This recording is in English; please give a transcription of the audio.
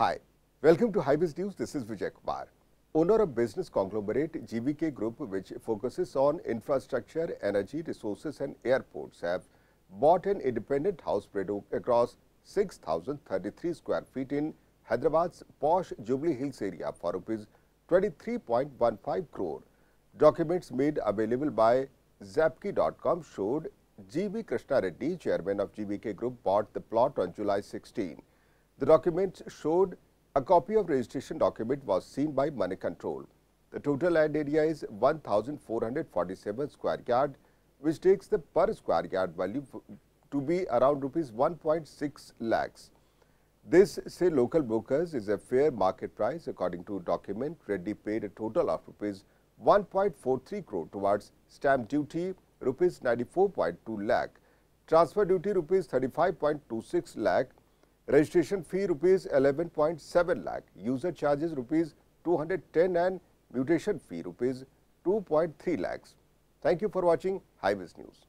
Hi, welcome to Highbiz News. This is Vijay Kumar. Owner of business conglomerate GVK Group, which focuses on infrastructure, energy, resources and airports, have bought an independent house spread across 6,033 square feet in Hyderabad's posh Jubilee Hills area for rupees 23.15 crore. Documents made available by Zapki.com showed G.V. Krishna Reddy, chairman of GVK Group, bought the plot on July 16. The documents showed a copy of registration document was seen by money control. The total land area is 1447 square yard which takes the per square yard value to be around rupees 1.6 lakhs. This say local brokers is a fair market price according to document Reddy paid a total of rupees 1.43 crore towards stamp duty rupees 94.2 lakh, transfer duty rupees 35.26 lakh Registration fee rupees 11.7 lakh, user charges rupees 210 and mutation fee rupees 2.3 lakhs. Thank you for watching Highways News.